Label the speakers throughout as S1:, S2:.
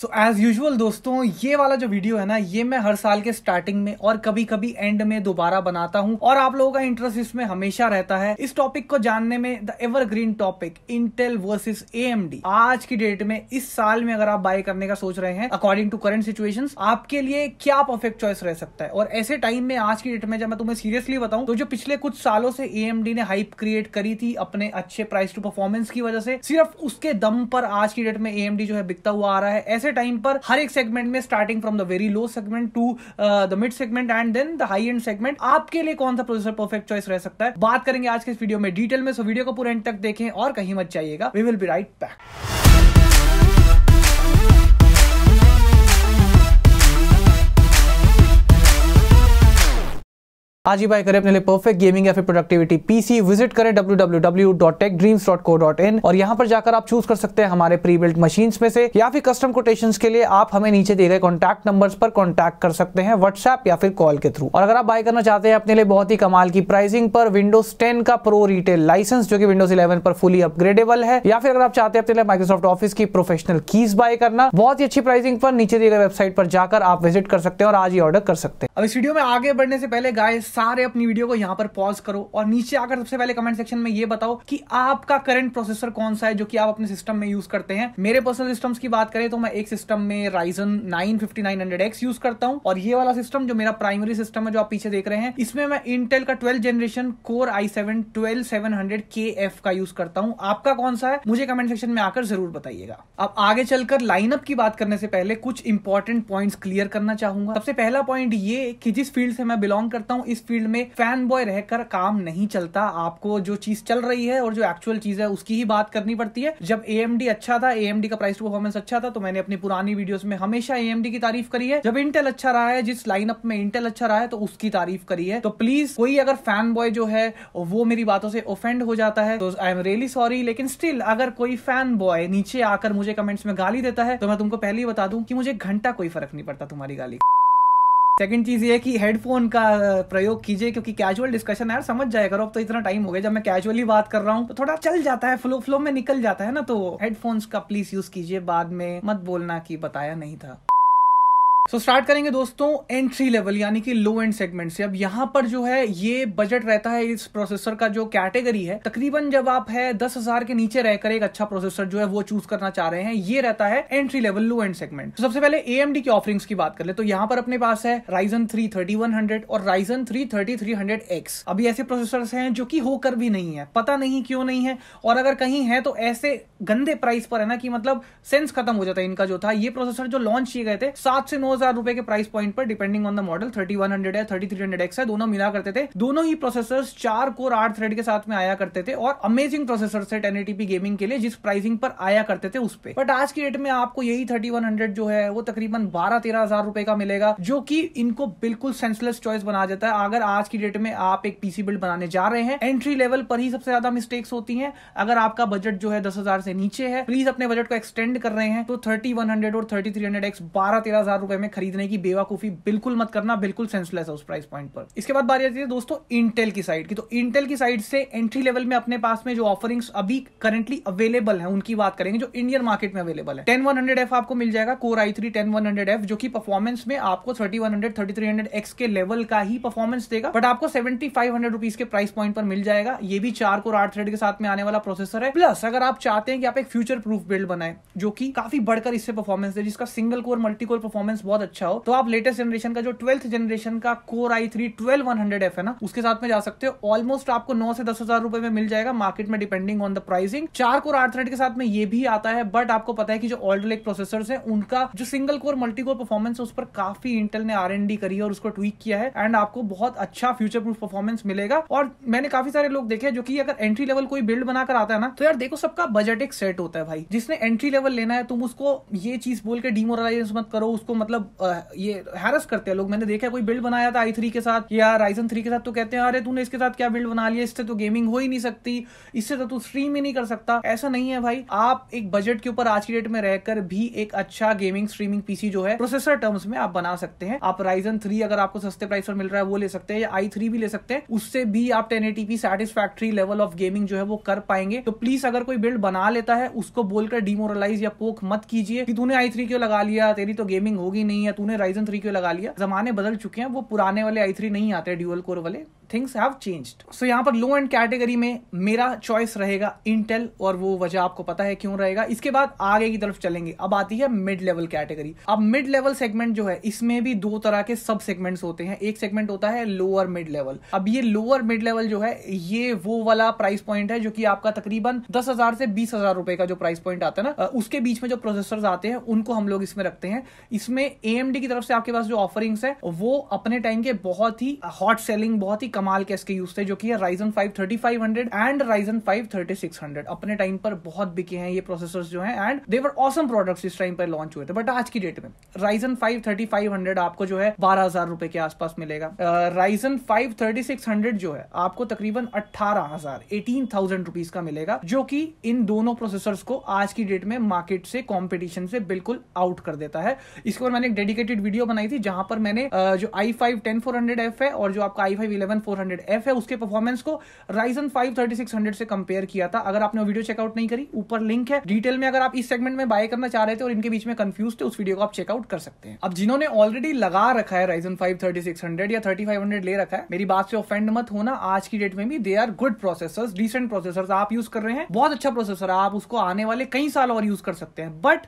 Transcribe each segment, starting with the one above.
S1: so as usual दोस्तों ये वाला जो वीडियो है ना ये मैं हर साल के स्टार्टिंग में और कभी कभी एंड में दोबारा बनाता हूँ और आप लोगों का इंटरेस्ट इसमें हमेशा रहता है इस टॉपिक को जानने में the evergreen topic Intel versus AMD आज की डेट में इस साल में अगर आप बाय करने का सोच रहे हैं अकॉर्डिंग टू करेंट सिचुएशन आपके लिए क्या परफेक्ट चॉइस रह सकता है और ऐसे टाइम में आज की डेट में जब मैं तुम्हें सीरियसली बताऊं तो जो पिछले कुछ सालों से एएमडी ने हाइप क्रिएट करी थी अपने अच्छे प्राइस टू परफॉर्मेंस की वजह से सिर्फ उसके दम पर आज की डेट में एएमडी जो है बिकता हुआ आ रहा है ऐसे से टाइम पर हर एक सेगमेंट में starting from the very low segment to the mid segment and then the high end segment आपके लिए कौन सा प्रोसेसर परफेक्ट चॉइस रह सकता है बात करेंगे आज के इस वीडियो में डिटेल में सो वीडियो को पूरा एंड तक देखें और कहीं मत जाइएगा we will be right back आज ही बाय करें अपने लिए परफेक्ट गेमिंग या फिर प्रोडक्टिविटी पीसी विजिट करें www.techdreams.co.in और यहाँ पर जाकर आप चूज कर सकते हैं हमारे प्री बिल्ट मशीन में से या फिर कस्टम कोटेशन के लिए आप हमें नीचे दिए गए कॉन्टैक्ट नंबर पर कॉन्टैक्ट कर सकते हैं व्हाट्सएप या फिर कॉल के थ्रू और अगर आप बाय करना चाहते हैं अपने लिए बहुत ही कमाल की प्राइसिंग पर विंडोज टेन का प्रो रिटेल लाइसेंस जो कि विंडोज इलेवन पर फुली अपग्रेडेबल है या फिर अगर आप चाहते हैं अपने लिए माइक्रोसॉफ्ट ऑफिस की प्रोफेशनल कीज बाय करना बहुत ही अच्छी प्राइसिंग पर नीचे दिए गए वेबसाइट पर जाकर आप विजिट कर सकते हैं और आज ही ऑर्डर कर सकते हैं अब इस वीडियो में आगे बढ़ने से पहले गाइस सारे अपनी वीडियो को यहाँ पर पॉज करो और नीचे आकर सबसे पहले कमेंट सेक्शन में ये बताओ कि आपका करंट प्रोसेसर कौन सा है जो कि आप अपने सिस्टम में यूज करते हैं मेरे पर्सनल सिस्टम्स की बात करें तो मैं एक सिस्टम में Ryzen nine fifty nine hundred X use करता हूँ और ये वाला सिस्टम जो मेरा प्राइमरी सिस्टम है जो आप पीछे देख रहे हैं इसमें मैं इंटेल का twelve generation core i seven twelve seven hundred के एफ का यूज करता हूँ आपका कौन सा है मुझे कमेंट सेक्शन में आकर जरूर बताइएगा अब आगे चलकर लाइनअप की बात करने से पहले कुछ इंपॉर्टेंट पॉइंट्स क्लियर करना चाहूंगा सबसे पहला पॉइंट ये कि जिस फील्ड से मैं बिलोंग करता हूँ इस फील्ड में फैन बॉय रहकर काम नहीं चलता आपको जो चीज चल रही है और जो एक्चुअल चीज है उसकी ही बात करनी पड़ती है जब ए अच्छा था ए का प्राइस परफॉर्मेंस अच्छा था तो मैंने अपनी पुरानी वीडियोस में हमेशा ए की तारीफ करी है जब इंटेल अच्छा रहा है जिस लाइनअप में इंटेल अच्छा रहा है तो उसकी तारीफ करी है तो प्लीज कोई अगर फैन बॉय जो है वो मेरी बातों से ओफेंड हो जाता है तो आई एम रियली सॉरी लेकिन स्टिल अगर कोई फैन बॉय नीचे आकर मुझे कमेंट्स में गाली देता है तो मैं तुमको पहले ही बता दूं कि मुझे घंटा कोई फर्क नहीं पड़ता तुम्हारी गाली सेकंड चीज ये कि हेडफोन का प्रयोग कीजिए क्योंकि कैजुअल डिस्कशन है समझ जाए करो अब तो इतना टाइम हो गया जब मैं कैजुअली बात कर रहा हूँ तो थोड़ा चल जाता है फ्लो फ्लो में निकल जाता है ना तो हेडफोन्स का प्लीज यूज कीजिए बाद में मत बोलना की बताया नहीं था सो so स्टार्ट करेंगे दोस्तों एंट्री लेवल यानी कि लो एंड सेगमेंट से अब यहाँ पर जो है ये बजट रहता है इस प्रोसेसर का जो कैटेगरी है तकरीबन जब आप है दस हजार के नीचे रहकर एक अच्छा प्रोसेसर जो है वो चूज करना चाह रहे हैं ये रहता है entry level low end segment तो सबसे पहले एएमडी की ऑफरिंग्स की बात कर ले तो यहाँ पर अपने पास है Ryzen three thirty one hundred और Ryzen three thirty three hundred X अभी ऐसे प्रोसेसर है जो की होकर भी नहीं है पता नहीं क्यों नहीं है और अगर कहीं है तो ऐसे गंदे प्राइस पर है ना कि मतलब सेंस खत्म हो जाता है इनका जो था ये प्रोसेसर जो लॉन्च किए गए थे सात से नौ हजार रुपए के प्राइस पॉइंट पर depending on the model thirty one hundred है थर्टी थ्री हंड्रेड एक्स है दोनों मिला करते थे दोनों ही प्रोसेसर चार कोर आठ थ्रेड के साथ में आया करते थे और अमेजिंग प्रोसेसर से टेन गेमिंग के लिए जिस प्राइसिंग पर आया करते थे उस पर बट आज की डेट में आपको यही थर्टी वन हंड्रेड जो है वो तकरीबन बारह तेरह हजार रुपए का मिलेगा जो कि इनको बिल्कुल सेंसलेस चॉइस बना देता है अगर आज की डेट में आप एक पीसी बिल्ड बनाने जा रहे हैं एंट्री लेवल पर ही सबसे ज्यादा मिस्टेक्स होती है अगर आपका बजट जो है दस हजार से नीचे है प्लीज अपने बजट को एक्सटेंड कर रहे हैं तो थर्टी वन हंड्रेड और थर्टी थ्री हंड्रेड एक्स बारह तेरह हजार रुपए में में खरीदने की बेवाकूफी बिल्कुल मत करना बिल्कुल सेंसलेस है उस प्राइस पॉइंट पर इसके बाद बारी आती है दोस्तों इंटेल की साइड की तो इंटेल की साइड से एंट्री लेवल में अपने पास में जो ऑफरिंग अभी करंटली अवेलेबल है उनकी बात करेंगे जो इंडियन मार्केट में अवेलेबल है टेन वन हंड्रेड एफ आपको मिल जाएगा core i three ten one hundred F जो की परफॉर्मेंस में आपको thirty one hundred thirty three hundred X के लेवल का ही परफॉर्मेंस देगा बट आपको सेवेंटी फाइव हंड्रेड रुपीज के प्राइस पॉइंट पर मिल जाएगा ये भी चार कोर आठ थ्रेड के साथ में आने वाला प्रोसेसर है प्लस अगर आप चाहते हैं कि आप एक फ्यूचर प्रूफ बिल्ड बनाए जो कि काफी बढ़कर इससे परफॉर्मेंस है जिसका single core multi core performance बहुत बहुत अच्छा हो तो आप लेटेस्ट जनरेशन का जो ट्वेल्थ जनरेशन का core i three twelve one hundred F है ना उसके साथ में जा सकते हो ऑलमोस्ट आपको नौ से दस हजार रुपए में मिल जाएगा मार्केट में डिपेंडिंग ऑन द प्राइसिंग चार कोर आठ थ्रेड के साथ में ये भी आता है बट आपको पता है कि जो ऑल्ड लेक प्रोसेसर है उनका जो single core multi core performance है उस पर काफी इंटेल ने आर एंड करी है और उसको ट्वीक किया है एंड आपको बहुत अच्छा फ्यूचर प्रूफ परफॉर्मेंस मिलेगा और मैंने काफी सारे लोग देखे जो कि अगर एंट्री लेवल कोई बिल्ड बनाकर आता है ना तो यार देखो सबका बजट एक सेट होता है भाई जिसने एंट्री लेवल लेना है तुम उसको ये चीज बोल के डीमोरलाइज मत करो उसको मतलब मतलब ये हैरस करते हैं लोग मैंने देखा कोई बिल्ड बनाया था आई थ्री के साथ या राइजन थ्री के साथ तो कहते हैं अरे तूने इसके साथ क्या बिल्ड बना लिया इससे तो गेमिंग हो ही नहीं सकती इससे तो तू स्ट्रीम ही नहीं कर सकता ऐसा नहीं है भाई आप एक बजट के ऊपर आज की डेट में रहकर भी एक अच्छा गेमिंग स्ट्रीमिंग पीसी जो है प्रोसेसर टर्म्स में आप बना सकते हैं आप राइजन थ्री अगर आपको सस्ते प्राइस पर मिल रहा है वो ले सकते हैं या आई थ्री भी ले सकते हैं उससे भी आप ten eighty p satisfactory level of gaming जो है वो कर पाएंगे तो प्लीज अगर कोई बिल्ड बना लेता है उसको बोलकर डिमोरलाइज या पोख मत कीजिए कि तूने आई थ्री क्यों लगा लिया तेरी तो गेमिंग होगी नहीं है तूने राइजन थ्री क्यों लगा लिया जमाने बदल चुके हैं वो पुराने वाले आई थ्री नहीं आते ड्यूअल कोर वाले थिंग्स हैव चेंज्ड सो यहाँ पर लो एंड कैटेगरी में मेरा चॉइस रहेगा इंटेल और वो वजह आपको पता है क्यों रहेगा इसके बाद आगे की तरफ चलेंगे अब आती है मिड लेवल कैटेगरी अब मिड लेवल सेगमेंट जो है इसमें भी दो तरह के सब सेगमेंट्स होते हैं एक सेगमेंट होता है लोअर मिड लेवल अब ये लोअर मिड लेवल जो है ये वो वाला प्राइस पॉइंट है जो कि आपका तकरीबन दस हजार से बीस हजार रुपए का जो प्राइस पॉइंट आता है ना उसके बीच में जो प्रोसेसर आते हैं उनको हम लोग इसमें रखते हैं इसमें एएमडी की तरफ से आपके पास जो ऑफरिंग्स है वो अपने टाइम के बहुत ही हॉट सेलिंग बहुत ही कमाल के इसके यूज थे जो कि है Ryzen five thirty five hundred and Ryzen five thirty six hundred अपने टाइम पर बहुत बिके हैं ये प्रोसेसर जो है एंड देवर ऑसम प्रोडक्ट्स इस टाइम पर लॉन्च हुए थे बट आज की डेट में Ryzen five thirty five hundred आपको जो है बारह हजार रुपए के आसपास मिलेगा Ryzen five thirty six hundred जो है आपको तकरीबन अट्ठारह हजार एटीन थाउजेंड रुपीज का मिलेगा जो कि इन दोनों प्रोसेसर को आज की डेट में मार्केट से कॉम्पिटिशन से बिल्कुल आउट कर देता है इसके ऊपर मैंने एक डेडिकेटेड वीडियो बनाई थी जहां पर मैंने जो i five ten four hundred F है और जो आपका आई फाइव इलेवन 1400F है उसके परफॉर्मेंस को राइजन 5 3600 से कंपेयर किया था अगर आपने वीडियो चेकआउट नहीं करी ऊपर लिंक है डिटेल में अगर आप इस सेगमेंट में बाय करना चाह रहे थे और इनके बीच में कंफ्यूज थे उस वीडियो को आप चेकआउट कर सकते हैं अब जिन्होंने ऑलरेडी लगा रखा है राइजन फाइव थर्टी या थर्टी ले रखा है मेरी बात से ऑफेंड मत होना आज की डेट में भी they are good processor recent processor आप यूज कर रहे हैं बहुत अच्छा प्रोसेसर है आप उसको आने वाले कई साल और यूज कर सकते हैं बट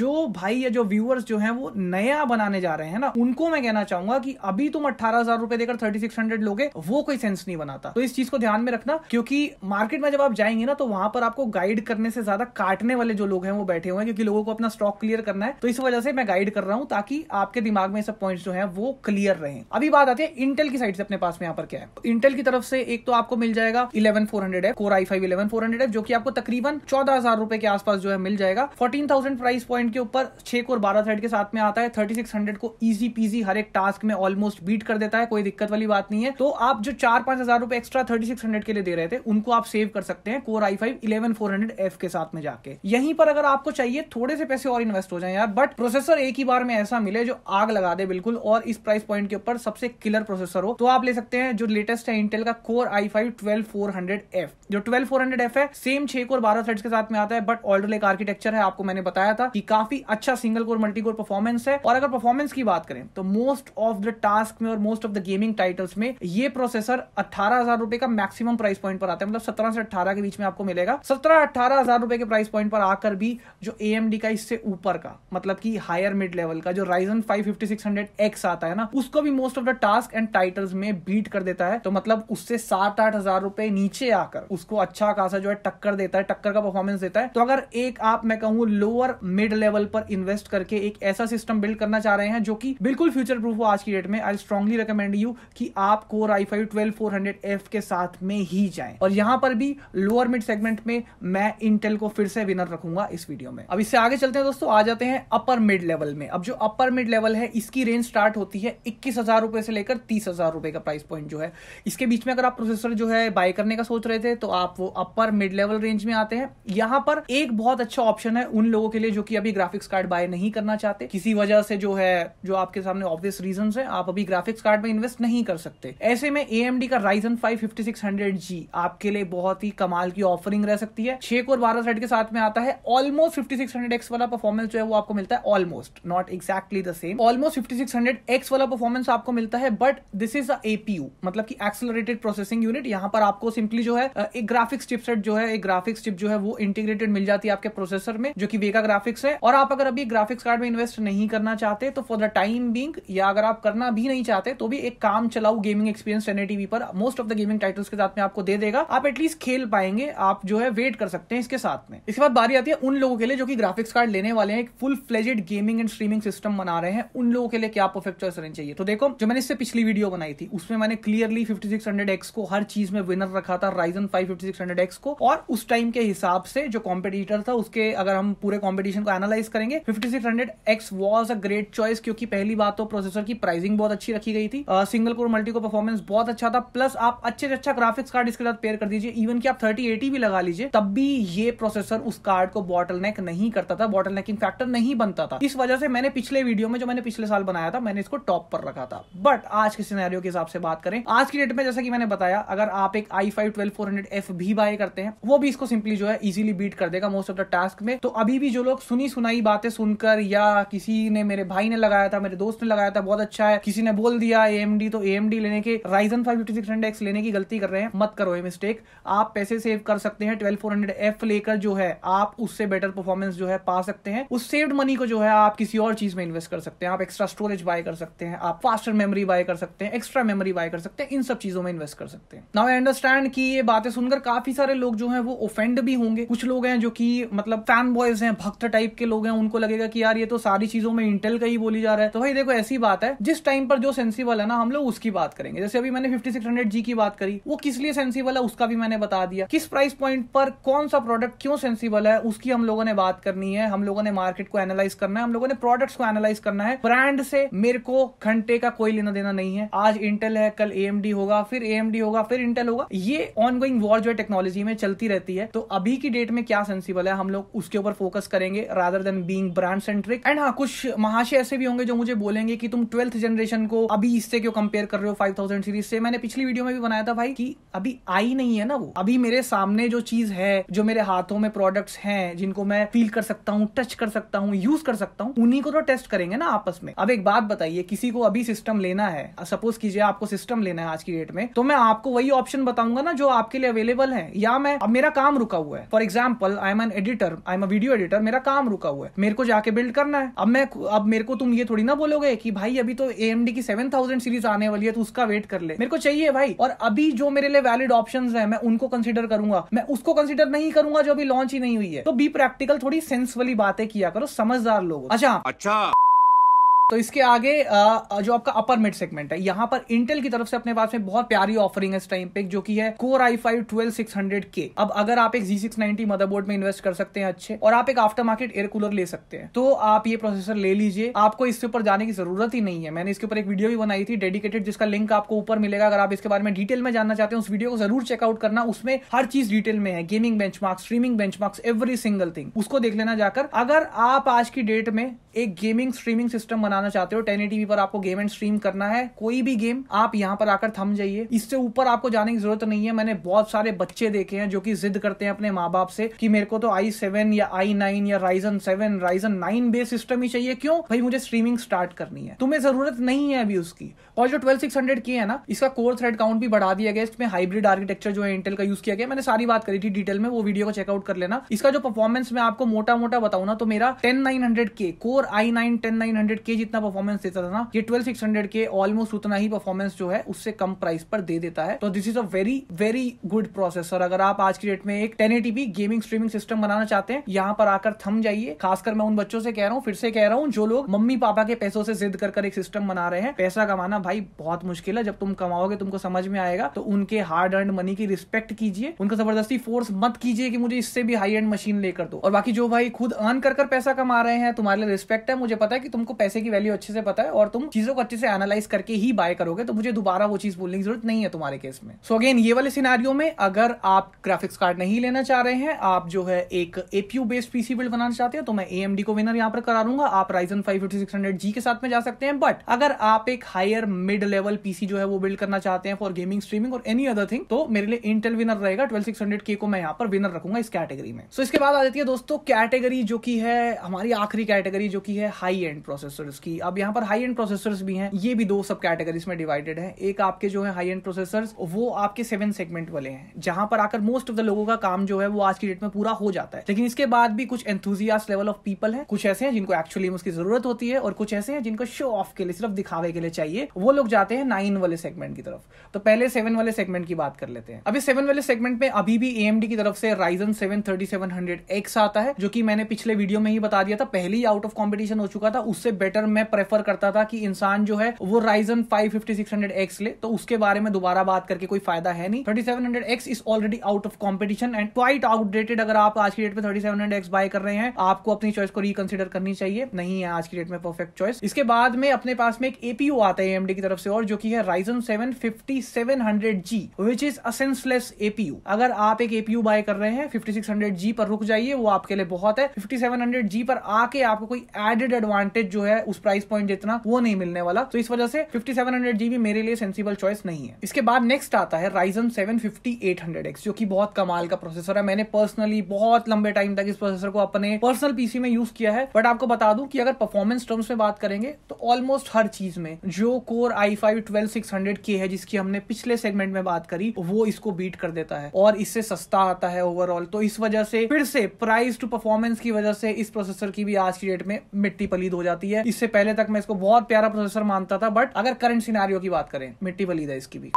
S1: जो भाई या जो व्यूअर्स जो है वो नया बनाने जा रहे हैं ना उनको मैं कहना चाहूंगा कि अभी तुम अट्ठारह हजार रुपए देकर थर्टी सिक्स हंड्रेड लोगे वो कोई सेंस नहीं बनाता तो इस चीज को ध्यान में रखना क्योंकि मार्केट में जब आप जाएंगे ना तो वहां पर आपको गाइड करने से ज्यादा काटने वाले जो लोग हैं वो बैठे हुए हैं क्योंकि लोगों को अपना स्टॉक क्लियर करना है तो इस वजह से मैं गाइड कर रहा हूं ताकि आपके दिमाग में सब पॉइंट जो है वो क्लियर रहे अभी बात आती है इंटेल की साइड से अपने पास में यहाँ पर क्या है इंटेल की तरफ से एक तो आपको मिल जाएगा इलेवन फोर हंड्रेड है core i five eleven four hundred है जो कि आपको तकरीबन चौदह हजार रुपए के आसपास जो है मिल जाएगा फोर्टीन थाउजेंड प्राइस पॉइंट के ऊपर छह कोर बारह थ्रेड के साथ में आता है थर्टी सिक्स हंड्रेड को इजी पीजी हर एक टास्क में ऑलमोस्ट बीट कर देता है कोई दिक्कत वाली बात नहीं है तो आप आप जो चार पांच हजार रुपए एक्स्ट्रा थर्टी सिक्स हंड्रेड के लिए दे रहे थे उनको आप सेव कर सकते हैं core i five eleven four hundred F के साथ में जाके यहीं पर अगर आपको चाहिए थोड़े से पैसे और इन्वेस्ट हो जाए यार बट प्रोसेसर एक ही बार में ऐसा मिले जो आग लगा दे बिल्कुल और इस प्राइस पॉइंट के ऊपर सबसे किलर प्रोसेसर हो तो आप ले सकते हैं जो लेटेस्ट है इंटेल का core i five twelve four hundred F जो ट्वेल्व फोर हंड्रेड एफ है सेम छे कोर बारह थर्ड के साथ में आता है बट ऑल्डर लेक आर्किटेक्चर है आपको मैंने बताया था कि काफी अच्छा single core multi core performance है और अगर परफॉर्मेंस की बात करें तो मोस्ट ऑफ द टास्क में और most of the gaming titles में ये प्रोसेसर अठारह हजार रुपए का मैक्सिमम प्राइस पॉइंट पर आता है मतलब सत्रह से अठारह के बीच में आपको मिलेगा सत्रह अठारह हजार रुपए के प्राइस पॉइंट पर आकर भी जो ए का इससे ऊपर का मतलब की हायर मिड लेवल का जो Ryzen five fifty six hundred X आता है ना उसको भी most of the task and title में बीट कर देता है तो मतलब उससे सात आठ हजार रुपए नीचे आकर उसको अच्छा खासा जो है टक्कर देता है टक्कर का परफॉर्मेंस देता है तो अगर एक आप मैं कहूँ लोअर मिड लेवल पर इन्वेस्ट करके एक ऐसा सिस्टम बिल्ड करना चाह रहे हैं जो कि बिल्कुल फ्यूचर प्रूफ हो आज की डेट में आई स्ट्रॉन्गली रिकमेंड यू कि आप core i five twelve four hundred F के साथ में ही जाए और यहाँ पर भी लोअर मिड सेगमेंट में मैं इंटेल को फिर से विनर रखूंगा इस वीडियो में अब इससे आगे चलते हैं दोस्तों आ जाते हैं अपर मिड लेवल में अब जो अपर मिड लेवल है इसकी रेंज स्टार्ट होती है इक्कीस हजार रुपए से लेकर तीस हजार रुपए का प्राइस पॉइंट जो है इसके बीच में अगर आप प्रोसेसर जो है बाय करने का सोच रहे थे तो आप वो अपर मिड लेवल रेंज में आते हैं यहाँ पर एक बहुत अच्छा ऑप्शन है उन लोगों के लिए जो कि अभी ग्राफिक्स कार्ड बाय नहीं करना चाहते किसी वजह से जो है जो आपके सामने ऑब्वियस रीजन है आप अभी ग्राफिक्स कार्ड में इन्वेस्ट नहीं कर सकते ऐसे कैटेगरी में ए का Ryzen five fifty six hundred G आपके लिए बहुत ही कमाल की ऑफरिंग रह सकती है छे और बारह सेट के साथ में आता है almost fifty six hundred X वाला परफॉर्मेंस जो है वो आपको मिलता है almost not exactly the same almost fifty six hundred X वाला परफॉर्मेंस आपको मिलता है but this is a APU मतलब की एक्सलरेटेड प्रोसेसिंग यूनिट यहाँ पर आपको सिंपली जो है एक ग्राफिक्स चिपसेट जो है एक ग्राफिक्स चिप जो है वो इंटीग्रेटेड मिल जाती है आपके प्रोसेसर में जो कि वेगा ग्राफिक्स है और आप अगर अभी ग्राफिक्स कार्ड में इन्वेस्ट नहीं करना चाहते तो फॉर द टाइम बिंग या अगर आप करना भी नहीं चाहते तो भी एक काम चलाओ गेमिंग एक्सपीरियंस सेवन स्टैंडर्ड एटीवी पर most of the gaming titles के साथ में आपको दे देगा आप एटलीस्ट खेल पाएंगे आप जो है वेट कर सकते हैं इसके साथ में इसके बाद बारी आती है उन लोगों के लिए जो कि ग्राफिक्स कार्ड लेने वाले हैं एक full fledged gaming and streaming system बना रहे हैं उन लोगों के लिए क्या परफेक्ट चॉइस रहनी चाहिए तो देखो जो मैंने इससे पिछली वीडियो बनाई थी उसमें मैंने clearly fifty six hundred X को हर चीज में विनर रखा था Ryzen five fifty six hundred X को और उस टाइम के हिसाब से जो कॉम्पिटिटर था उसके अगर हम पूरे कॉम्पिटिशन को एनालाइज करेंगे fifty six hundred X was a great choice क्योंकि पहली बात तो प्रोसेसर की प्राइसिंग बहुत अच्छी रखी गई थी सिंगल कोर मल्टी को परफॉर्मेंस बहुत अच्छा था प्लस आप अच्छे से अच्छा ग्राफिक्स कार्ड इसके साथ पेयर कर दीजिए इवन कि आप थर्टी एटी भी लगा लीजिए तब भी ये प्रोसेसर उस कार्ड को बॉटल नेक नहीं करता था बॉटल नेकिंग फैक्टर नहीं बनता था इस वजह से मैंने पिछले वीडियो में जो मैंने पिछले साल बनाया था मैंने इसको टॉप पर रखा था बट आज के सिनेरियो के हिसाब से बात करें आज की डेट में जैसा कि मैंने बताया अगर आप एक i five twelve four hundred F भी बाय करते हैं वो भी इसको सिंपली जो है इजीली बीट कर देगा मोस्ट ऑफ द टास्क में तो अभी भी जो लोग सुनी सुनाई बातें सुनकर या किसी ने मेरे भाई ने लगाया था मेरे दोस्त ने लगाया था बहुत अच्छा है किसी ने बोल दिया एएमडी तो एएमडी लेने के right Ryzen five fifty six hundred X लेने की गलती कर रहे हैं मत करो ये मिस्टेक आप पैसे सेव कर सकते हैं ट्वेल्व फोर हंड्रेड एफ लेकर जो है आप उससे बेटर परफॉर्मेंस जो है पा सकते हैं उस सेव्ड मनी को जो है आप किसी और चीज में इन्वेस्ट कर सकते हैं आप एक्स्ट्रा स्टोरेज बाय कर सकते हैं आप फास्टर मेमोरी बाय कर सकते हैं एक्स्ट्रा मेमोरी बाय कर सकते हैं इन सब चीजों में इन्वेस्ट कर सकते हैं नाउ आई अंडरस्टैंड की ये बातें सुनकर काफी सारे लोग जो है वो ओफेंड भी होंगे कुछ लोग हैं जो कि मतलब फैन बॉयज हैं भक्त टाइप के लोग हैं उनको लगेगा कि यार ये तो सारी चीजों में इंटेल का ही बोली जा रहा है तो भाई देखो ऐसी बात है जिस टाइम पर जो सेंसिबल है ना हम लोग उसकी बात करेंगे जैसे अभी अभी मैंने फिफ्टी सिक्स हंड्रेड जी की बात करी वो किस लिए सेंसिबल है उसका भी मैंने बता दिया किस प्राइस पॉइंट पर कौन सा प्रोडक्ट क्यों सेंसिबल है उसकी हम लोगों ने बात करनी है हम लोगों ने मार्केट को एनालाइज करना है हम लोगों ने प्रोडक्ट्स को एनालाइज करना है ब्रांड से मेरे को घंटे का कोई लेना देना नहीं है आज इंटेल है कल ए होगा फिर ए होगा फिर इंटेल होगा ये ऑनगोइंग वॉर जो है टेक्नोलॉजी में चलती रहती है तो अभी की डेट में क्या सेंसिबल है हम लोग उसके ऊपर फोकस करेंगे rather than being brand centric and हाँ कुछ महाशय ऐसे भी होंगे जो मुझे बोलेंगे कि तुम ट्वेल्थ जनरेशन को अभी इससे क्यों कंपेयर कर रहे हो फाइव सीरीज से मैंने पिछली वीडियो में भी बनाया था भाई कि अभी आई नहीं है ना वो अभी मेरे सामने जो चीज है जो मेरे हाथों में प्रोडक्ट्स हैं जिनको मैं फील कर सकता हूँ टच कर सकता हूँ यूज कर सकता हूँ उन्हीं को तो टेस्ट करेंगे ना आपस में अब एक बात बताइए किसी को अभी सिस्टम लेना है सपोज कीजिए आपको सिस्टम लेना है आज की डेट में तो मैं आपको वही ऑप्शन बताऊंगा ना जो आपके लिए अवेलेबल है या मैं अब मेरा काम रुका हुआ है for example I am an editor I am video editor मेरा काम रुका हुआ है मेरे को जाके बिल्ड करना है अब मैं अब मेरे को तुम ये थोड़ी ना बोलोगे कि भाई अभी तो एएमडी की थाउजेंड सीरीज आने वाली है तो उसका वेट कर ले ले मेरे को चाहिए भाई और अभी जो मेरे लिए वैलिड ऑप्शन है मैं उनको कंसिडर करूंगा मैं उसको कंसिडर नहीं करूंगा जो अभी लॉन्च ही नहीं हुई है तो बी प्रैक्टिकल थोड़ी सेंस वाली बातें किया करो समझदार लोग अच्छा अच्छा तो इसके आगे जो आपका अपर मिड सेगमेंट है यहाँ पर इंटेल की तरफ से अपने पास में बहुत प्यारी ऑफरिंग है इस टाइम पे जो कि है core i five twelve six hundred K अब अगर आप एक जी सिक्स नाइनटी मदरबोर्ड में इन्वेस्ट कर सकते हैं अच्छे और आप एक आफ्टर मार्केट एयर कूलर ले सकते हैं तो आप ये प्रोसेसर ले लीजिए आपको इसके ऊपर जाने की जरूरत ही नहीं है मैंने इसके ऊपर एक वीडियो भी बनाई थी डेडिकेटेड जिसका लिंक आपको ऊपर मिलेगा अगर आप इसके बारे में डिटेल में जानना चाहते हैं उस वीडियो को जरूर चेकआउट करना उसमें हर चीज डिटेल में है gaming bench streaming bench every single thing उसको देख लेना जाकर अगर आप आज की डेट में एक गेमिंग स्ट्रीमिंग सिस्टम बनाना चाहते हो टेन पर आपको गेम एंड स्ट्रीम करना है कोई भी गेम आप यहाँ पर आकर थम जाइए इससे ऊपर आपको जाने की जरूरत नहीं है मैंने बहुत सारे बच्चे देखे हैं जो कि जिद करते हैं अपने माँ बाप से कि मेरे को तो आई सेवन या आई नाइन या Ryzen seven Ryzen nine base system ही चाहिए क्यों भाई मुझे स्ट्रीमिंग स्टार्ट करनी है तुम्हें जरूरत नहीं है अभी उसकी और जो ट्वेल्व सिक्स हंड्रेड की है ना इसका कोर थ्रेड काउंट भी बढ़ा दिया गया इसमें हाइब्रिड आर्किटेक्चर जो है इंटेल का यूज किया गया मैंने सारी बात करी थी डिटेल में वो वीडियो को चेकआउट कर लेना इसका जो परफॉर्मेंस मैं आपको मोटा मोटा बताऊ ना तो मेरा ten nine hundred K core core i nine ten nine hundred K जितना परफॉर्मेंस देता था ना ये twelve six hundred K almost उतना ही परफॉर्मेंस जो है उससे कम प्राइस पर दे देता है तो this is a very very good processor अगर आप आज की डेट में एक ten eighty p gaming streaming system बनाना चाहते हैं यहाँ पर आकर थम जाइए खासकर मैं उन बच्चों से कह रहा हूँ फिर से कह रहा हूँ जो लोग मम्मी पापा के पैसों से जिद कर एक सिस्टम बना रहे हैं पैसा कमाना भाई बहुत मुश्किल है जब तुम कमाओगे तुमको समझ में आएगा तो उनके हार्ड अर्न मनी की रिस्पेक्ट कीजिए उनका जबरदस्ती फोर्स मत कीजिए कि मुझे इससे भी हाई एंड मशीन लेकर दो और बाकी जो भाई खुद अर्न कर पैसा कमा रहे हैं तुम्हारे लिए एक्सपेक्ट है मुझे पता है कि तुमको पैसे की वैल्यू अच्छे से पता है और तुम चीजों को अच्छे से एनालाइज करके ही बाय करोगे तो मुझे दोबारा वो चीज बोलने की जरूरत नहीं है तुम्हारे केस में सो so अगेन ये वाले सिनारियो में अगर आप ग्राफिक्स कार्ड नहीं लेना चाह रहे हैं आप जो है एक एपीयू बेस्ड पीसी बिल्ड बनाना चाहते हैं तो मैं एम को विनर यहाँ पर करा लूंगा आप राइजन फाइव जी के साथ में जा सकते हैं बट अगर आप एक हायर मिड लेवल पीसी जो है वो बिल्ड करना चाहते हैं फॉर गेमिंग स्ट्रीमिंग और एनी अदर थिंग तो मेरे लिए इंटेल विनर रहेगा ट्वेल्व सिक्स हंड्रेड के को मैं यहाँ पर विनर रखूंगा इस कैटेगरी में सो so इसके बाद आ जाती है दोस्तों कैटेगरी जो की है हमारी आखिरी कैटेगरी जो कि है हाई एंड प्रोसेसर्स की अब यहाँ पर हाई एंड प्रोसेसर्स भी हैं ये भी दो सब कैटेगरीज में डिवाइडेड है एक आपके जो है हाई एंड प्रोसेसर्स वो आपके सेवन सेगमेंट वाले हैं जहां पर आकर मोस्ट ऑफ द लोगों का काम जो है वो आज की डेट में पूरा हो जाता है लेकिन इसके बाद भी कुछ एंथुजियास्ट लेवल ऑफ पीपल है कुछ ऐसे हैं जिनको एक्चुअली उसकी जरूरत होती है और कुछ ऐसे हैं जिनको शो ऑफ के लिए सिर्फ दिखावे के लिए चाहिए वो लोग जाते हैं नाइन वाले सेगमेंट की तरफ तो पहले सेवन वाले सेगमेंट की बात कर लेते हैं अभी सेवन वाले सेगमेंट में अभी भी एएमडी की तरफ से Ryzen seven thirty seven hundred X आता है जो कि मैंने पिछले वीडियो में ही बता दिया था पहले ही आउट ऑफ कंपटीशन हो चुका था उससे बेटर मैं प्रेफर करता था कि इंसान जो है वो Ryzen five fifty six hundred X ले तो उसके बारे में दोबारा बात करके कोई फायदा है नहीं thirty seven hundred X is already out of competition and quite outdated अगर आप आज की डेट में thirty seven hundred X buy कर रहे हैं आपको अपनी चॉइस को रिकंसिडर करनी चाहिए नहीं है आज की डेट में परफेक्ट चॉइस इसके बाद में अपने पास में एक एपीओ आता है एमडी की तरफ से और जो की है Ryzen seven fifty seven hundred G which is a senseless APU अगर आप एक एपीयू बाय कर रहे हैं फिफ्टी सिक्स हंड्रेड जी पर रुक जाइए वो आपके लिए बहुत है फिफ्टी सेवन हंड्रेड जी पर आके आपको कोई एडेड एडवांटेज जो है उस प्राइस पॉइंट जितना वो नहीं मिलने वाला तो इस वजह से फिफ्टी सेवन हंड्रेड जीबी मेरे लिए सेंसिबल चॉइस नहीं है इसके बाद नेक्स्ट आता है Ryzen seven fifty eight hundred X जो की बहुत कमाल का प्रोसेसर है मैंने पर्सनली बहुत लंबे टाइम तक इस प्रोसेसर को अपने पर्सनल पीसी में यूज किया है बट आपको बता दूं कि अगर परफॉर्मेंस टर्म्स में बात करेंगे तो ऑलमोस्ट हर चीज में जो core i five twelve six hundred K है जिसकी हमने पिछले सेगमेंट में बात करी वो इसको बीट कर देता है और इससे सस्ता आता है ओवरऑल तो इस वजह से फिर से प्राइस टू परफॉर्मेंस की वजह से इस प्रोसेसर की भी आज की डेट में मिट्टी पलीद हो जाती है इससे पहले तक मैं इसको बहुत प्यारा प्रोसेसर मानता था बट अगर करंट सिनारियो की बात करें मिट्टी पलीद है इसकी भी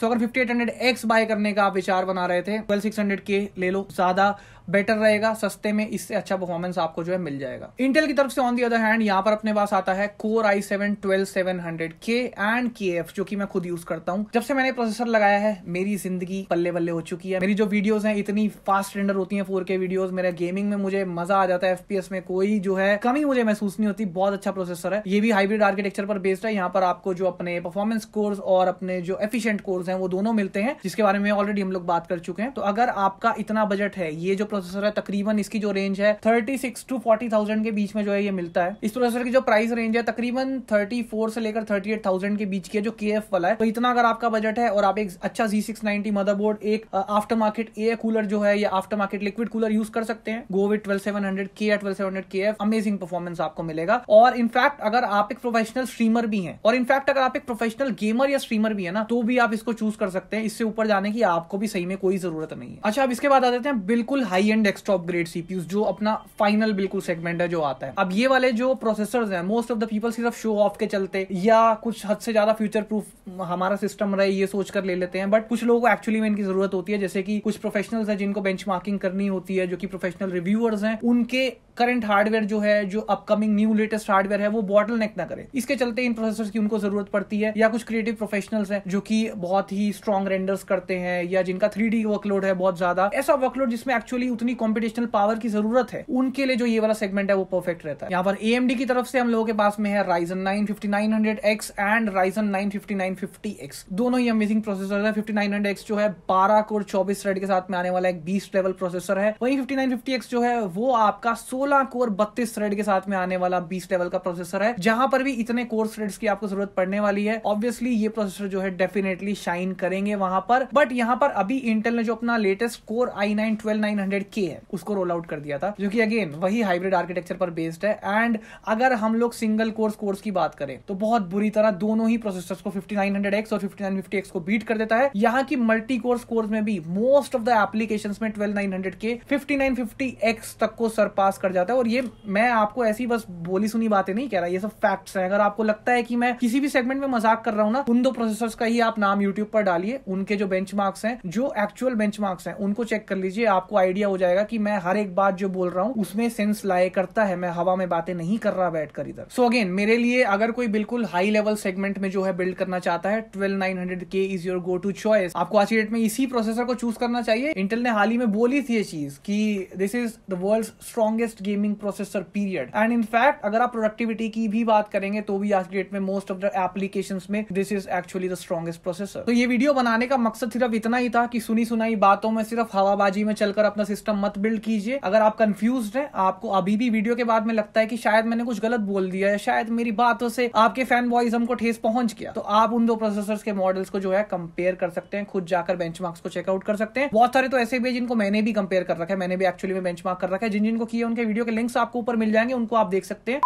S1: तो अगर 5800X बाय करने का आप विचार बना रहे थे ट्वेल्व सिक्स हंड्रेड के ले लो ज्यादा बेटर रहेगा सस्ते में इससे अच्छा परफॉर्मेंस आपको जो है मिल जाएगा इंटेल की तरफ से ऑन दी अदर हैंड यहाँ पर अपने पास आता है core i seven twelve seven hundred K and K F जो की मैं खुद यूज करता हूँ जब से मैंने प्रोसेसर लगाया है मेरी जिंदगी पल्ले बल्ले हो चुकी है मेरी जो वीडियोज है इतनी फास्ट रेंडर होती है फोर के वीडियोज मेरे गेमिंग में मुझे मजा आ जाता है एफपीएस में कोई जो है कमी मुझे महसूस नहीं होती बहुत अच्छा प्रोसेसर है ये भी हाइब्रिड आर्किटेक्चर पर बेस्ड है यहाँ पर आपको जो अपने परफॉर्मेंस कोर्स और अपने जो एफिशिएंट कोर्स हैं वो दोनों मिलते हैं जिसके बारे में ऑलरेडी हम लोग बात कर चुके हैं तो अगर आपका इतना बजट है ये जो प्रोसेसर है तकरीबन इसकी जो रेंज है thirty six to forty thousand के बीच में जो है ये मिलता है इस प्रोसेसर की जो प्राइस रेंज है तकरीबन थर्टी फोर से लेकर थर्टी एट थाउजेंड के बीच की जो के एफ वाला है तो इतना अगर आपका बजट है और आप एक अच्छा जी सिक्स नाइनटी मदरबोर्ड एक आफ्टर मार्केट ए कूलर जो है या after market liquid cooler use कर सकते हैं go with twelve seven hundred K twelve seven hundred के एफ अमेजिंग परफॉर्मेंस आपको मिलेगा और इनफैक्ट अगर आप एक प्रोफेशनल स्ट्रीमर भी हैं और इनफैक्ट अगर आप एक प्रोफेशनल गेमर या स्ट्रीमर भी है ना तो भी आप इसको चूज कर सकते हैं इससे ऊपर जाने की आपको भी सही में कोई जरूरत नहीं है अच्छा अब इसके बाद आ जाते हैं बिल्कुल high high end desktop grade CPU जो अपना फाइनल बिल्कुल सेगमेंट है जो आता है अब ये वाले जो प्रोसेसर है मोस्ट ऑफ द पीपल सिर्फ शो ऑफ के चलते या कुछ हद से ज्यादा फ्यूचर प्रूफ हमारा सिस्टम रहे ये सोचकर ले लेते हैं बट कुछ लोगों को एक्चुअली में इनकी जरूरत होती है जैसे कि कुछ प्रोफेशनल्स हैं जिनको बेंचमार्किंग करनी होती है जो कि प्रोफेशनल रिव्यूअर्स हैं उनके करंट हार्डवेयर जो है जो अपकमिंग न्यू लेटेस्ट हार्डवेयर है वो बॉटल ना करे इसके चलते इन प्रोसेसर की उनको जरूरत पड़ती है या कुछ क्रिएटिव प्रोफेशनल्स हैं जो कि बहुत ही स्ट्रॉन्ग रेंडर्स करते हैं या जिनका थ्री डी वर्कलोड है बहुत ज्यादा ऐसा वर्कलोड जिसमें एक्चुअली उतनी कॉम्पिटिशनल पावर की जरूरत है उनके लिए जो ये वाला सेगमेंट है वो परफेक्ट रहता है यहाँ पर ए की तरफ से हम लोगों के पास में है Ryzen nine fifty nine hundred X and Ryzen nine fifty nine fifty X दोनों ही अमेजिंग प्रोसेसर है फिफ्टी नाइन हंड्रेड एक्स जो है बारह कोर चौबीस थ्रेड के साथ में आने वाला एक बीस लेवल प्रोसेसर है वही फिफ्टी नाइन फिफ्टी एक्स जो है वो आपका सोलह सोलह कोर बत्तीस थ्रेड के साथ में आने वाला बीस लेवल का प्रोसेसर है जहां पर भी इतने कोर थ्रेड्स की आपको जरूरत पड़ने वाली है ऑब्वियसली ये प्रोसेसर जो है डेफिनेटली शाइन करेंगे वहां पर बट यहाँ पर अभी इंटेल ने जो अपना latest core i nine twelve nine hundred K है उसको रोल आउट कर दिया था जो कि अगेन वही हाइब्रिड आर्किटेक्चर पर बेस्ड है एंड अगर हम लोग सिंगल कोर्स कोर्स की बात करें तो बहुत बुरी तरह दोनों ही प्रोसेसर को फिफ्टी नाइन हंड्रेड एक्स और फिफ्टी फिफ्टी नाइन एक्स को बीट कर देता है यहाँ की मल्टी कोर्स कोर्स में भी मोस्ट ऑफ द एप्लीकेशन में twelve nine nine hundred K fifty fifty X तक को सरपास कर जाता है और ये मैं आपको ऐसी बस बोली सुनी बातें नहीं कह रहा ये सब फैक्ट्स हैं अगर आपको लगता है कि मैं किसी भी सेगमेंट में मजाक कर रहा हूँ ना उन दो प्रोसेसर्स का ही आप नाम यूट्यूब पर डालिए उनके जो बेंच हैं जो एक्चुअल बेंच हैं उनको चेक कर लीजिए आपको आइडिया हो जाएगा कि मैं हर एक बात जो बोल रहा हूँ उसमें सेंस लाए करता है मैं हवा में बातें नहीं कर रहा बैठकर इधर सो अगेन मेरे लिए अगर कोई बिल्कुल हाई लेवल सेगमेंट में जो है बिल्ड करना चाहता है twelve nine hundred K is your go to choice आपको आज डेट में इसी प्रोसेसर को चूज करना चाहिए इंटेल ने हाल ही में बोली थी ये चीज कि this is the world strongest best gaming processor period and in fact अगर आप प्रोडक्टिविटी की भी बात करेंगे तो भी आज डेट में मोस्ट ऑफ द एप्लीकेशन में this is actually the strongest processor तो ये वीडियो बनाने का मकसद सिर्फ इतना ही था कि सुनी सुनाई बातों में सिर्फ हवाबाजी में चलकर अपना सिस्टम मत बिल्ड कीजिए अगर आप कंफ्यूज है आपको अभी भी वीडियो के बाद में लगता है कि शायद मैंने कुछ गलत बोल दिया या शायद मेरी बातों से आपके फैन बॉयजम को ठेस पहुंच गया तो आप उन दो प्रोसेसर के मॉडल्स को जो है कंपेयर कर सकते हैं खुद जाकर बेंच को चेकआउट कर सकते हैं बहुत सारे तो ऐसे भी जिनको मैंने भी कंपेयर कर रखा है मैंने भी एक्चुअली में बेंच कर रखा है जिन जिनको किया उनके वीडियो के लिंक्स आपको ऊपर मिल जाएंगे उनको आप देख सकते हैं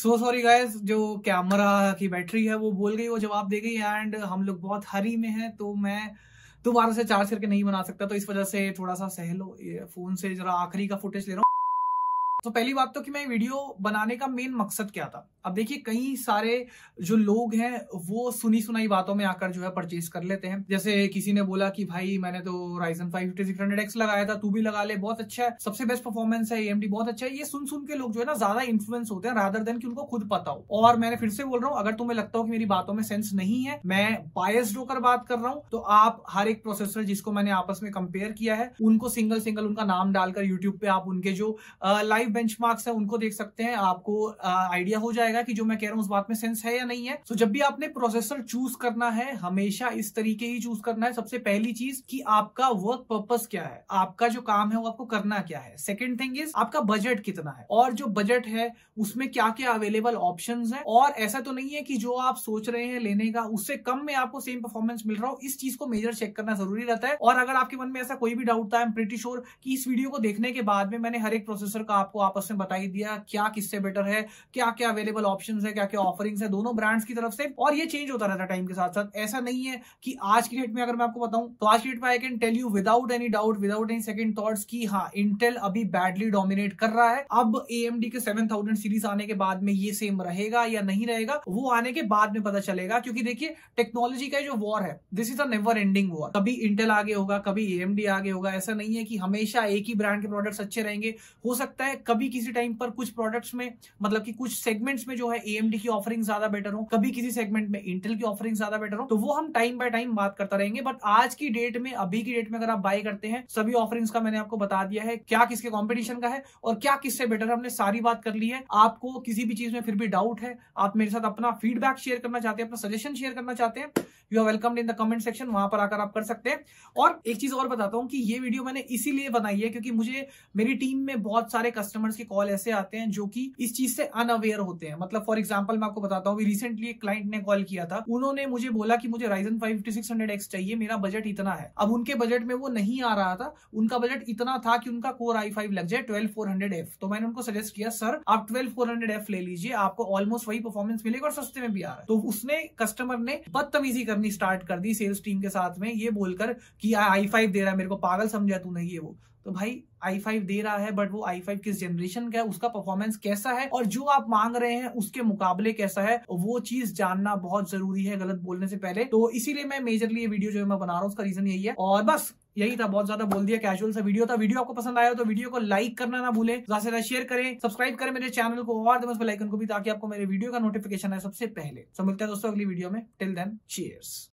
S1: सो सॉरी गाइज जो कैमरा की बैटरी है वो बोल गई वो जवाब दे गई एंड हम लोग बहुत हरी में हैं तो मैं दोबारा से चार्ज करके नहीं बना सकता तो इस वजह से थोड़ा सा सहलो फोन से जरा आखिरी का फुटेज ले रहा हूँ तो पहली बात तो कि मैं वीडियो बनाने का मेन मकसद क्या था अब देखिए कई सारे जो लोग हैं वो सुनी सुनाई बातों में आकर जो है परचेज कर लेते हैं जैसे किसी ने बोला कि भाई मैंने तो Ryzen five fifty six hundred X लगाया था तू भी लगा ले बहुत अच्छा है सबसे बेस्ट परफॉर्मेंस है एएमडी बहुत अच्छा है ये सुन सुन के लोग जो है ना ज्यादा इन्फ्लुएंस होते हैं रादर देन की उनको खुद पता हो और मैंने फिर से बोल रहा हूँ अगर तुम्हें लगता हो कि मेरी बातों में सेंस नहीं है मैं बायस्ड होकर बात कर रहा हूँ तो आप हर एक प्रोसेसर जिसको मैंने आपस में कंपेयर किया है उनको सिंगल सिंगल उनका नाम डालकर यूट्यूब पे आप उनके जो लाइव बेंच है उनको देख सकते हैं आपको आइडिया हो जाएगा जाएगा कि जो मैं कह रहा हूँ उस बात में सेंस है या नहीं है सो so, जब भी आपने प्रोसेसर चूज करना है हमेशा इस तरीके ही चूज करना है सबसे पहली चीज कि आपका वर्क पर्पज क्या है आपका जो काम है वो आपको करना क्या है सेकेंड थिंग इज आपका बजट कितना है और जो बजट है उसमें क्या क्या अवेलेबल ऑप्शन है और ऐसा तो नहीं है कि जो आप सोच रहे हैं लेने का उससे कम में आपको सेम परफॉर्मेंस मिल रहा हो इस चीज को मेजर चेक करना जरूरी रहता है और अगर आपके मन में ऐसा कोई भी डाउट था आई एम कि इस वीडियो को देखने के बाद में मैंने हर एक प्रोसेसर का आपको आपस में बताई दिया क्या किससे बेटर है क्या क्या अवेलेबल अवेलेबल ऑप्शन है क्या क्या ऑफरिंग है दोनों ब्रांड्स की तरफ से और ये चेंज होता रहता है टाइम के साथ साथ ऐसा नहीं है कि आज की डेट में अगर मैं आपको बताऊं तो आज की डेट में I can tell you without any doubt without any second thoughts की हाँ इंटेल अभी बैडली डोमिनेट कर रहा है अब एएमडी के 7000 सीरीज आने के बाद में ये सेम रहेगा या नहीं रहेगा वो आने के बाद में पता चलेगा क्योंकि देखिए टेक्नोलॉजी का जो वॉर है this is a never ending war कभी इंटेल आगे होगा कभी एएमडी आगे होगा ऐसा नहीं है कि हमेशा एक ही ब्रांड के प्रोडक्ट्स अच्छे रहेंगे हो सकता है कभी किसी टाइम पर कुछ प्रोडक्ट्स में मतलब कि कुछ सेगमेंट्स में जो है एएमडी की ऑफरिंग ज्यादा बेटर हो कभी किसी सेगमेंट में इंटेल की ऑफरिंग ज्यादा बेटर हो तो वो हम टाइम बाय टाइम बात करते रहेंगे बट आज की डेट में अभी की डेट में अगर आप बाय करते हैं सभी ऑफरिंग का मैंने आपको बता दिया है क्या किसके कॉम्पिटिशन का है और क्या किससे बेटर हमने सारी बात कर ली है आपको किसी भी चीज में फिर भी डाउट है आप मेरे साथ अपना फीडबैक शेयर करना चाहते हैं अपना सजेशन शेयर करना चाहते हैं you are welcome in the comment section वहां पर आकर आप कर सकते हैं और एक चीज और बताता हूँ कि ये वीडियो मैंने इसीलिए बनाई है क्योंकि मुझे मेरी टीम में बहुत सारे कस्टमर्स के कॉल ऐसे आते हैं जो कि इस चीज से अनअवेयर होते हैं मतलब फॉर एग्जाम्पल मैं आपको बताता हूँ रिसेंटली एक क्लाइंट ने कॉल किया था उन्होंने मुझे बोला कि मुझे Ryzen five fifty six hundred X चाहिए मेरा बजट इतना है अब उनके बजट में वो नहीं आ रहा था उनका बजट इतना था कि उनका कोर आई फाइव लग जाए ट्वेल्व फोर हंड्रेड एफ तो मैंने उनको सजेस्ट किया सर आप ट्वेल्व फोर हंड्रेड एफ ले लीजिए आपको ऑलमोस्ट वही परफॉर्मेंस मिलेगा और सस्ते में भी आ रहा है तो उसने कस्टमर ने बदतमीजी करनी स्टार्ट कर दी सेल्स टीम के साथ में ये बोलकर कि आई फाइव दे रहा है मेरे को पागल समझा तू नहीं है वो तो भाई आई फाइव दे रहा है बट वो आई फाइव किस जनरेशन का है उसका परफॉर्मेंस कैसा है और जो आप मांग रहे हैं उसके मुकाबले कैसा है वो चीज जानना बहुत जरूरी है गलत बोलने से पहले तो इसीलिए मैं मेजरली ये वीडियो जो मैं बना रहा हूँ उसका रीजन यही है और बस यही था बहुत ज्यादा बोल दिया कैजुअल सा वीडियो था वीडियो आपको पसंद आया तो वीडियो को लाइक करना ना भूले ज्यादा से ज्यादा शेयर करें सब्सक्राइब करें मेरे चैनल को और दस बेलाइकन को भी ताकि आपको मेरे वीडियो का नोटिफिकेशन है सबसे पहले तो मिलते हैं दोस्तों अगली वीडियो में टिल देन चेयर